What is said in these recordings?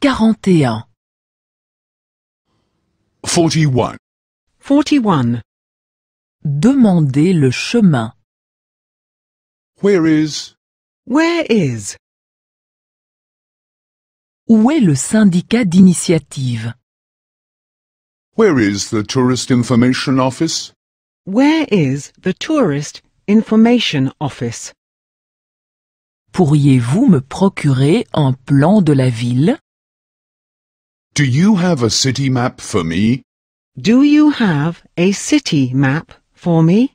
41 41 41 Demandez le chemin. Where is Where is Où est le syndicat d'initiative Where is the Tourist Information Office Where is the Tourist Information Office Pourriez-vous me procurer un plan de la ville Do you have a city map for me? Do you have a city map for me?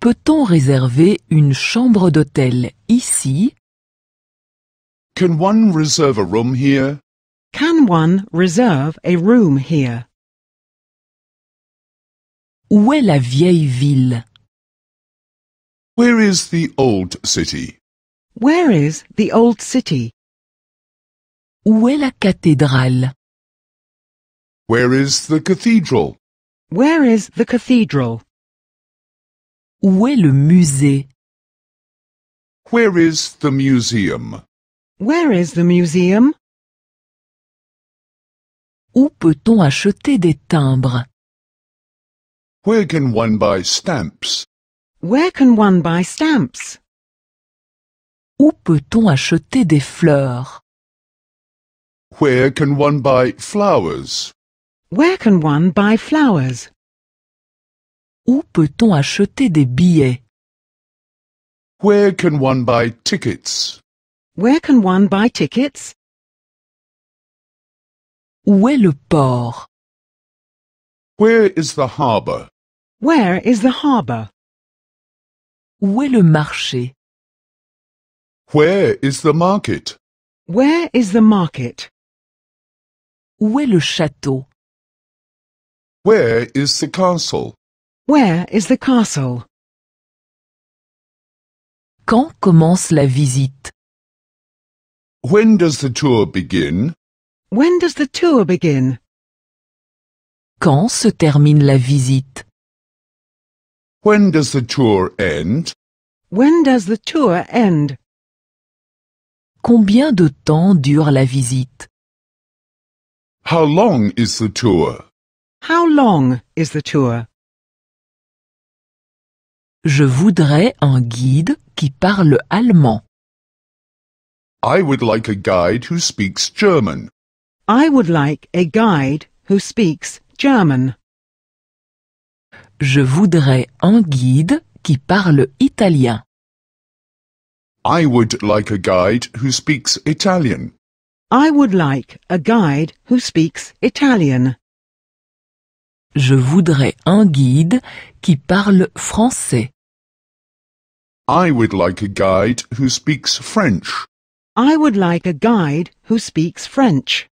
Peut-on réserver une chambre d'hôtel ici? Can one reserve a room here? Can one reserve a room here? Où est la vieille ville? Where is the old city? Where is the old city? Où est la cathédrale? Where is the cathedral? Where is the cathedral? Où est le musée? Where is the museum? Where is the museum? Où peut-on acheter des timbres? Where can one buy stamps? Where can one buy stamps? Où peut-on acheter des fleurs? Where can one buy flowers? Where can one buy flowers? Où peut-on acheter des billets? Where can one buy tickets? Where can one buy tickets? Où est le port? Where is the harbour? Where is the harbour? Où est le marché? Where is the market? Where is the market? Où est le château? Where is the castle? Where is the castle? Quand commence la visite? When does the tour begin? When does the tour begin? Quand se termine la visite? When does the tour end? When does the tour end? Combien de temps dure la visite? How long is the tour? How long is the tour? Je voudrais un guide qui parle allemand. I would like a guide who speaks German. I would like a guide who speaks German. Je voudrais un guide qui parle italien. I would like a guide who speaks Italian. I would like a guide who speaks Italian. Je voudrais un guide qui parle français. I would like a guide who speaks French. I would like a guide who speaks French.